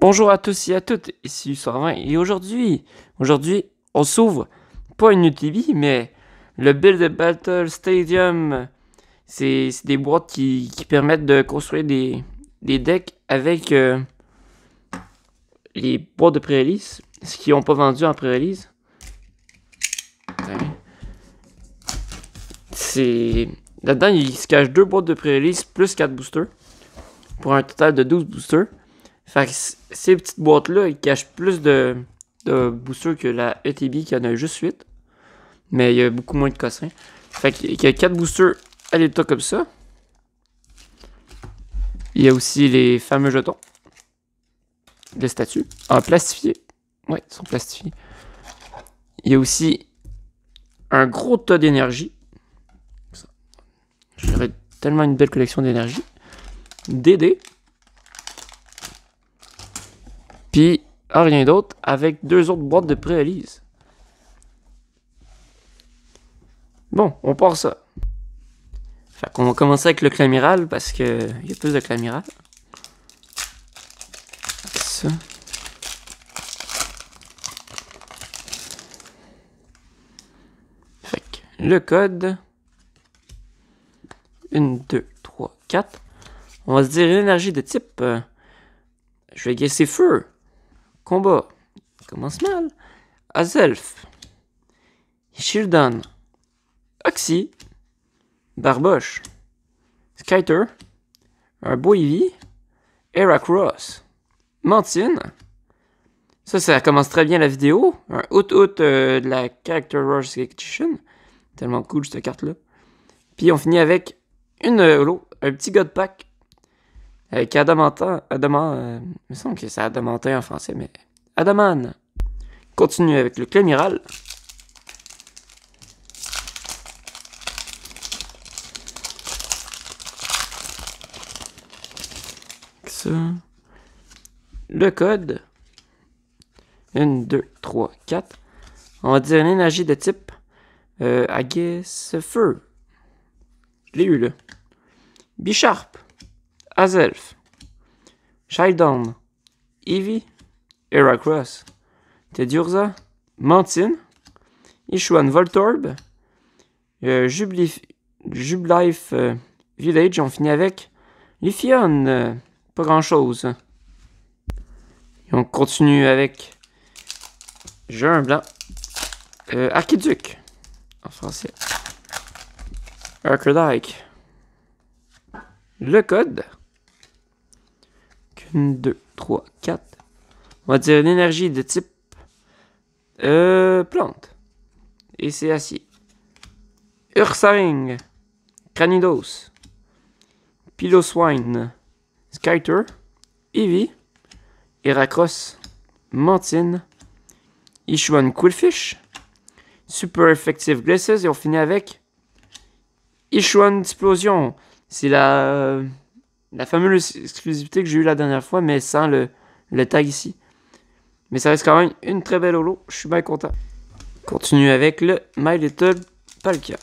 Bonjour à tous et à toutes, ici 20 et aujourd'hui, aujourd'hui, on s'ouvre pas une UTV mais le Build Battle Stadium. C'est des boîtes qui, permettent de construire des, decks avec euh, les boîtes de pré-release, ce qui n'ont pas vendu en pré-release. C'est là-dedans, il se cache deux boîtes de pré-release plus 4 boosters pour un total de 12 boosters. Fait que ces petites boîtes-là, ils cachent plus de, de boosters que la ETB qui en a juste 8. Mais il y a beaucoup moins de cossins. Fait qu'il y a 4 boosters à l'état comme ça. Il y a aussi les fameux jetons. Les statues. En plastifié. Ouais, ils sont plastifiés. Il y a aussi un gros tas d'énergie. J'aurais tellement une belle collection d'énergie. DD. Puis, ah, rien d'autre, avec deux autres boîtes de pré Bon, on part ça. Fait qu'on va commencer avec le clamiral parce que il y a plus de clamiral. Ça. Fait le code. 1, 2, 3, 4. On va se dire l'énergie de type. Euh, je vais guesser feu combat commence mal. Azelf, Shieldan, Oxy, Barboche, Skyter, un Boivy, Era Cross, Mantine. Ça, ça commence très bien la vidéo. Un out-out euh, de la Character Rush Tellement cool cette carte-là. Puis on finit avec une, euh, un petit God Pack avec euh, Adamantin. Adamantin, euh, Adamant... me semble que c'est Adamantin en français, mais Adaman continue avec le Clémiral. Ça. Le code 1, 2, 3, 4. On va dire une énergie de type euh, feu. Je l'ai eu là. Bisharp. Azelf, Shydon, Ivy, Heracross, Tedurza, Mantine, Ishwan Voltorb, euh, Jublife euh, Village, on finit avec Lifion euh, pas grand chose. on continue avec. J'ai un blanc. Archiduc, en français. Arcadike. Le code. 1, 2, 3, 4. On va dire une énergie de type euh, plante. Et c'est acier. Ursaring. Cranidos. Piloswine. Skyter. Eevee. Heracross. Mantine. Ichuan Quillfish. Super Effective Glaces. Et on finit avec Ichuan Explosion. C'est la... Euh, la fameuse exclusivité que j'ai eu la dernière fois, mais sans le, tag ici. Mais ça reste quand même une très belle holo. Je suis bien content. Continue avec le My Little Palkia.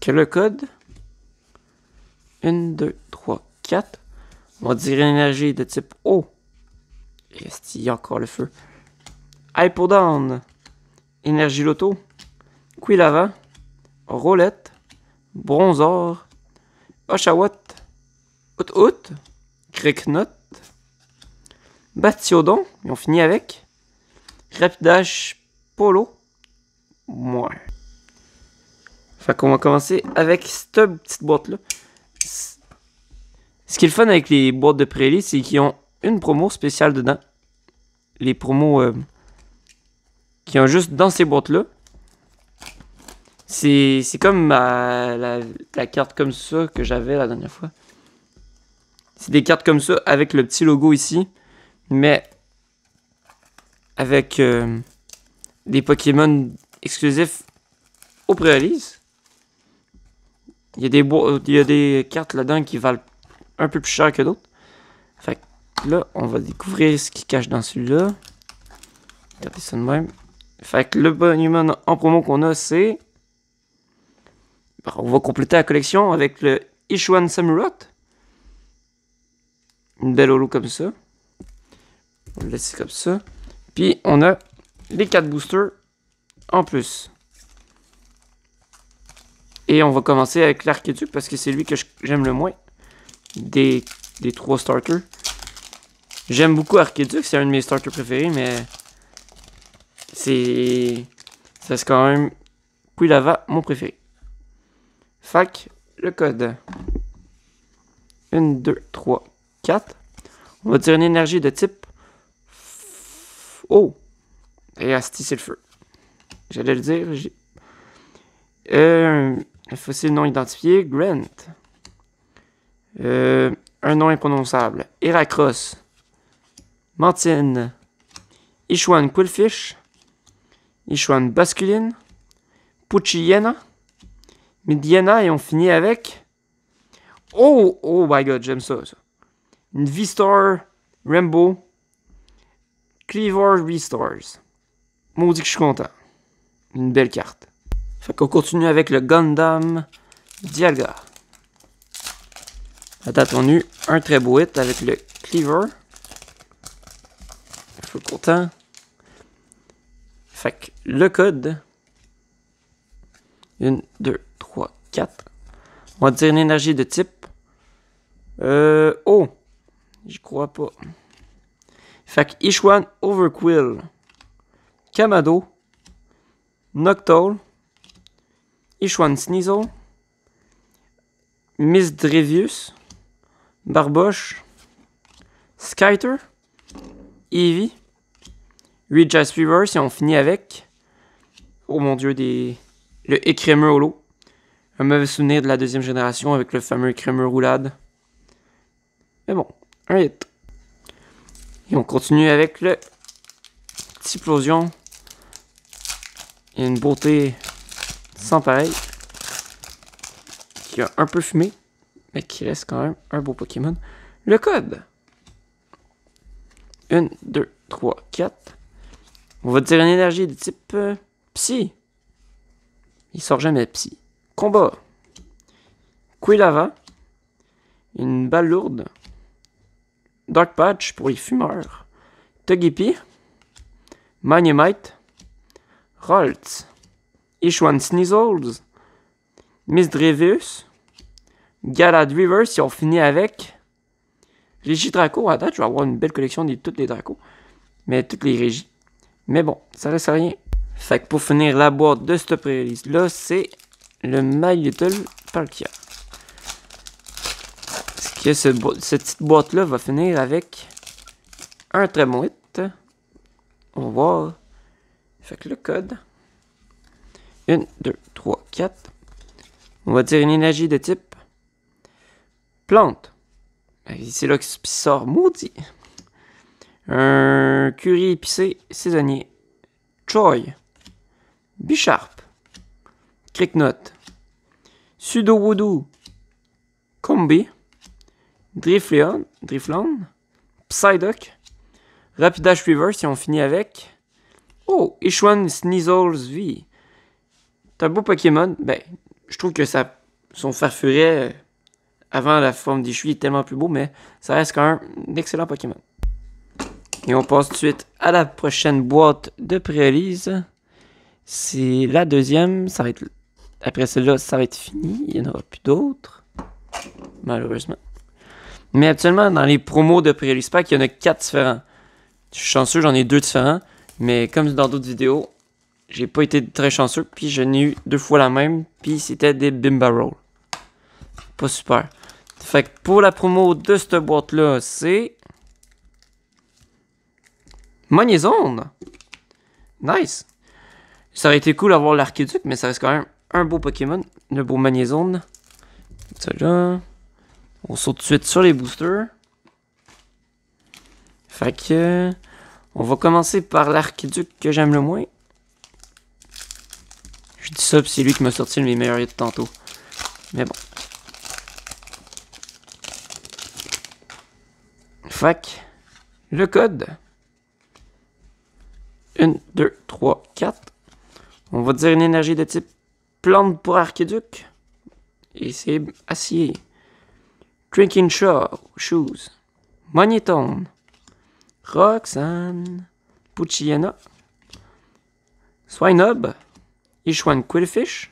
Que le code 1, 2, 3, 4. On va dire énergie de type O. ce qu'il y a encore le feu. down! Énergie Loto, Quilava, Roulette, Bronzor, Oshawott, Hout-Hout, Bastiodon. Batiodon, et on finit avec Rapidash, Polo, moi. Fait qu'on va commencer avec cette petite boîte-là. Ce qui est le fun avec les boîtes de Prélis, c'est qu'ils ont une promo spéciale dedans. Les promos euh, qui ont juste dans ces boîtes-là. C'est comme la, carte comme ça que j'avais la dernière fois. C'est des cartes comme ça avec le petit logo ici, mais avec euh, des Pokémon exclusifs au préalise. Il y a des, il y a des cartes là-dedans qui valent un peu plus cher que d'autres. Fait que là, on va découvrir ce qui cache dans celui-là. Regardez ça de même. Fait que le bonhomme en promo qu'on a, c'est. Bah, on va compléter la collection avec le Ishwan Samurot. Une belle holo comme ça. On le laisse comme ça. Puis on a les 4 boosters en plus. Et on va commencer avec l'Archiduc parce que c'est lui que j'aime le moins des, des starters. J'aime beaucoup Archiduc, c'est un de mes starters préférés, mais c'est. Ça c'est quand même Quilava, mon préféré. Fac, le code. 1, 2, 3, 4. On va dire une énergie de type. Oh! Et Asti, c'est le feu. J'allais le dire. j'ai... euh, un non identifié, Grant. Euh, un nom imprononçable, Heracross. Mantine. Ichuan Quillfish. Ichuan Basculine, Pucciena, Midiana et on finit avec. Oh, oh my god, j'aime ça, Une V-Star, Rainbow. Cleaver V-Stars. Maudit que je suis content. Une belle carte. Fait qu'on continue avec le Gundam Dialga. Attends. on a eu un très beau hit avec le Cleaver. Je suis content. Fait que le code. 1, 2, 3, 4. On va dire une énergie de type. Euh, oh! J'y crois pas. Fait que Ishwan Overquill, Kamado, Noctowl, Ishwan Sneasel, Miss Drevius, Barboche, Skyter, Eevee, Regis Reverse et on finit avec oh mon dieu, des le écrémeux e au Un mauvais souvenir de la deuxième génération avec le fameux écrémeux roulade. Mais bon, un hit. Et on continue avec le petit plosion. Il y a une beauté sans pareil. Qui a un peu fumé, mais qui reste quand même un beau Pokémon. Le code. 1, 2, 3, 4. On va dire une énergie de type... Euh, Psy. Il sort jamais Psy. Combat. Quilava. Une balle lourde. Dark Patch pour les fumeurs. Togepi. Magnemite. Roltz. Ishwan Miss miss Galad Reverse, si on finit avec. Régie Draco, je ah, vais avoir une belle collection de toutes les Dracos. Mais toutes les régies. Mais bon, ça reste rien. Fait que pour finir la boîte de cette pré là, c'est le My Little Palkia. Ce que cette petite boîte là va finir avec un très bon On va voir. Fait que le code. 1, 2, 3, 4. On va dire une énergie de type plante. Ben, c'est là que sort maudit. Un curry épicé saisonnier. Troy. B-sharp, Cricknote, sudo Combi, Drifleon, Psyduck, Rapidash Reverse et on finit avec. Oh, Ishwan Sneasels V. T'as beau Pokémon. Ben, je trouve que ça, son farfuret euh, avant la forme d'Ishui est tellement plus beau, mais ça reste quand même un excellent Pokémon. Et on passe tout de suite à la prochaine boîte de pré c'est la deuxième, ça va être. Après celle-là, ça va être fini. Il n'y en aura plus d'autres. Malheureusement. Mais actuellement, dans les promos de Priority il y en a quatre différents. Je suis chanceux, j'en ai deux différents. Mais comme dans d'autres vidéos, j'ai pas été très chanceux. Puis j'en ai eu deux fois la même. Puis c'était des Bimba Rolls. Pas super. Fait que pour la promo de cette boîte-là, c'est. Money Zone! Nice! Ça aurait été cool d'avoir l'Archiduc, mais ça reste quand même un beau Pokémon. Le beau Magnézone. On saute tout de suite sur les boosters. Fait que... On va commencer par l'Archiduc que j'aime le moins. Je dis ça, c'est lui qui m'a sorti mes meilleurs de tantôt. Mais bon. Fac. Le code. 1, 2, 3, 4. On va dire une énergie de type plante pour archiduc. Et c'est acier. Drinking Shoes. Magneton, Roxanne. Pucciana. Swinob. Ishwan Quillfish.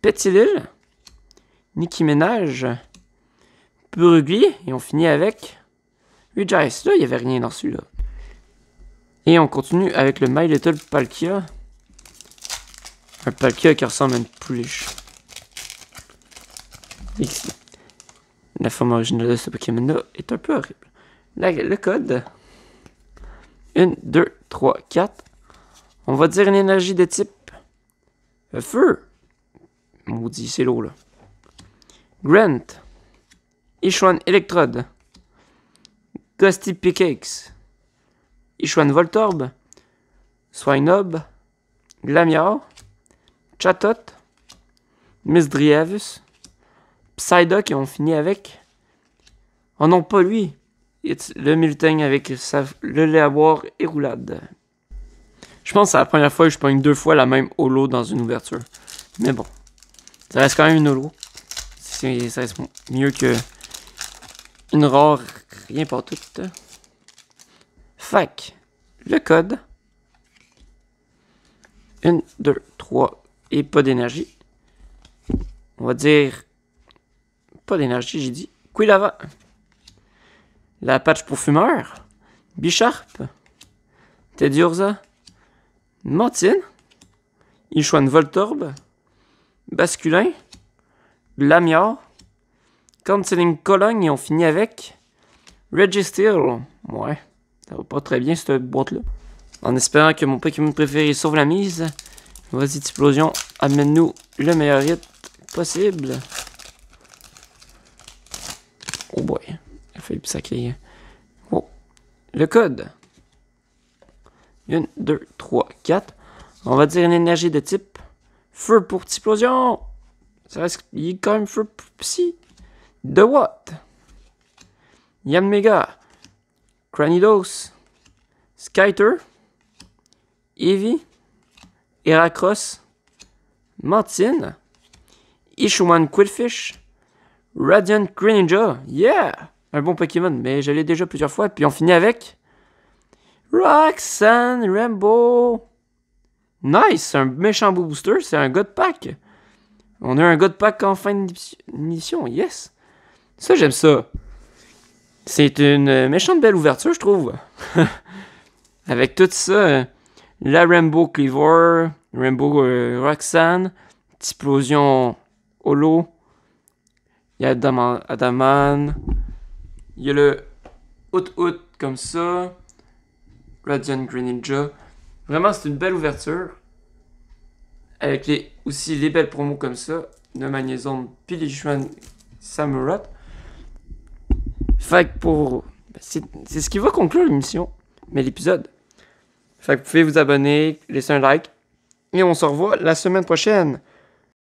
Petit Lille. Nicky Ménage. Et on finit avec Regice. Là, il n'y avait rien dans celui-là. Et on continue avec le My Little Palkia. Un paquet qui ressemble une plus. X. La forme originale de ce Pokémon-là est un peu horrible. La, le code. 1, 2, 3, 4. On va dire une énergie de type feu. Maudit, c'est l'eau là. Grant. Ichuan Electrode. Ghosty Pickaxe. Ichuan Voltorb. Swinob. Glamior. Chatot, Drievus, Psyduck qui ont fini avec. Oh non, pas lui! le Milton avec le boire et Roulade. Je pense que c'est la première fois que je pogne deux fois la même holo dans une ouverture. Mais bon, ça reste quand même une holo. Ça reste mieux que une rare rien pas tout. Fac, le code. 1, 2, 3, et pas d'énergie. On va dire pas d'énergie, j'ai dit. Quilava. La patch pour fumeur. Bicharp. Teddy Urza. Mantine. Ishwan Voltorb. Basculin. Lamiar. Canceling Cologne et on finit avec Registeel. Ouais, ça va pas très bien cette boîte-là. En espérant que mon Pokémon préféré sauve la mise. Vas-y, explosion, amène-nous le meilleur hit possible. Oh boy, il a failli sacrer. Oh. Le code. 1, 2, 3, 4. On va dire une énergie de type feu pour explosion. Ça reste, il est quand même feu pour psy. De what? Yann Mega, Cranidos, Skyter, Eevee, Heracross, Mantine, Ishuman Quillfish, Radiant Greninja, yeah! Un bon Pokémon, mais j'allais déjà plusieurs fois, puis on finit avec. Roxanne Rainbow. Nice! un méchant beau booster, c'est un God pack! On a un God pack en fin de mission, yes! Ça, j'aime ça! C'est une méchante belle ouverture, je trouve! avec tout ça la Rainbow Cleaver, Rainbow euh, Roxanne, Explosion Holo, il y a Adaman, il y a le Out Out comme ça, Radiant Greninja. Vraiment, c'est une belle ouverture. Avec aussi les belles promos comme ça, de Magnézone, puis les Fait pour. C'est ce qui va conclure l'émission, mais l'épisode. Fait que vous pouvez vous abonner, laisser un like. Et on se revoit la semaine prochaine.